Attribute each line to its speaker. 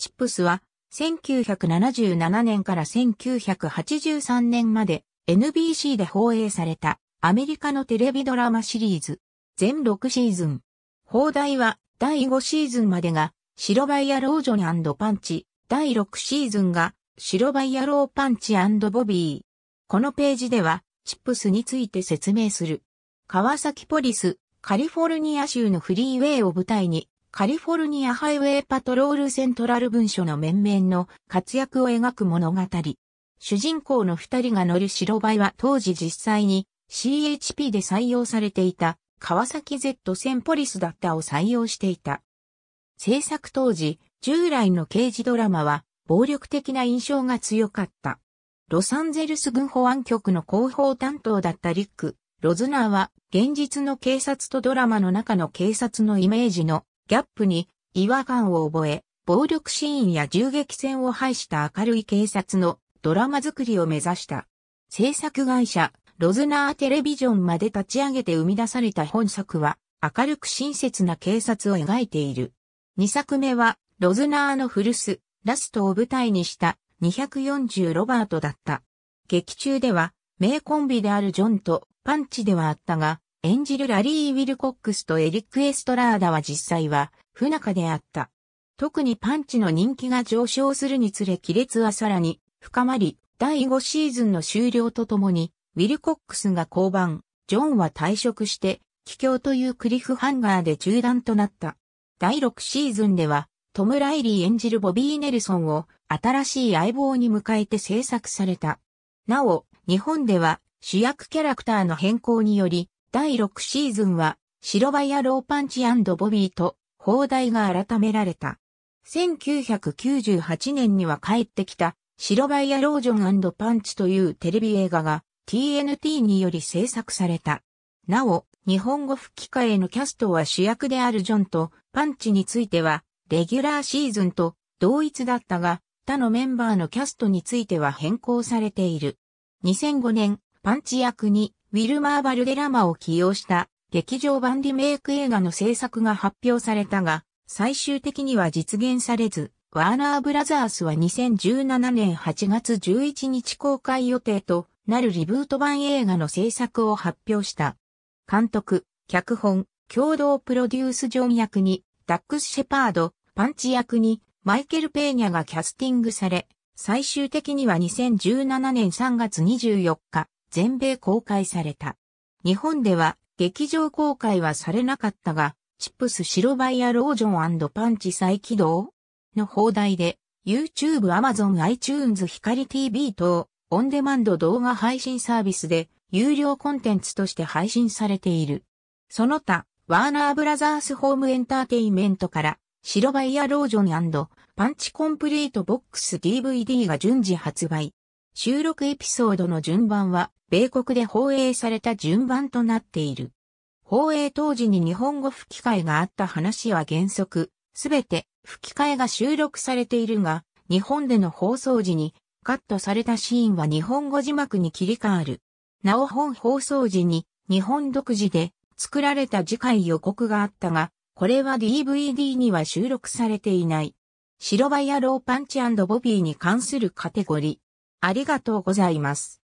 Speaker 1: チップスは、1977年から1983年まで NBC で放映されたアメリカのテレビドラマシリーズ。全6シーズン。放題は第5シーズンまでが白バイロージョニパンチ。第6シーズンが白バイローパンチボビー。このページではチップスについて説明する。川崎ポリス、カリフォルニア州のフリーウェイを舞台にカリフォルニアハイウェイパトロールセントラル文書の面々の活躍を描く物語。主人公の二人が乗る白バイは当時実際に CHP で採用されていた川崎 Z1000 ポリスだったを採用していた。制作当時、従来の刑事ドラマは暴力的な印象が強かった。ロサンゼルス軍保安局の広報担当だったリック・ロズナーは現実の警察とドラマの中の警察のイメージのギャップに違和感を覚え、暴力シーンや銃撃戦を排した明るい警察のドラマ作りを目指した。制作会社、ロズナーテレビジョンまで立ち上げて生み出された本作は、明るく親切な警察を描いている。2作目は、ロズナーの古巣、ラストを舞台にした240ロバートだった。劇中では、名コンビであるジョンとパンチではあったが、演じるラリー・ウィルコックスとエリック・エストラーダは実際は不仲であった。特にパンチの人気が上昇するにつれ亀裂はさらに深まり、第5シーズンの終了とともに、ウィルコックスが降板、ジョンは退職して、帰郷というクリフハンガーで中断となった。第6シーズンでは、トム・ライリー演じるボビー・ネルソンを新しい相棒に迎えて制作された。なお、日本では主役キャラクターの変更により、第6シーズンは、白バイアローパンチボビーと、砲台が改められた。1998年には帰ってきた、白バイアロージョンパンチというテレビ映画が TNT により制作された。なお、日本語吹き替えのキャストは主役であるジョンとパンチについては、レギュラーシーズンと同一だったが、他のメンバーのキャストについては変更されている。2005年、パンチ役にウィルマー・バルデラマを起用した劇場版リメイク映画の制作が発表されたが、最終的には実現されず、ワーナーブラザースは2017年8月11日公開予定となるリブート版映画の制作を発表した。監督、脚本、共同プロデュースジョン役に、ダックス・シェパード、パンチ役に、マイケル・ペーニャがキャスティングされ、最終的には2017年3月24日、全米公開された。日本では劇場公開はされなかったが、チップス白バイアロージョンパンチ再起動の放題で、YouTube、Amazon、iTunes、光 TV 等、オンデマンド動画配信サービスで、有料コンテンツとして配信されている。その他、ワーナーブラザースホームエンターテイメントから、白バイアロージョンパンチコンプリートボックス DVD が順次発売。収録エピソードの順番は、米国で放映された順番となっている。放映当時に日本語吹き替えがあった話は原則、すべて吹き替えが収録されているが、日本での放送時にカットされたシーンは日本語字幕に切り替わる。なお本放送時に日本独自で作られた次回予告があったが、これは DVD には収録されていない。白バイローパンチボビーに関するカテゴリありがとうございます。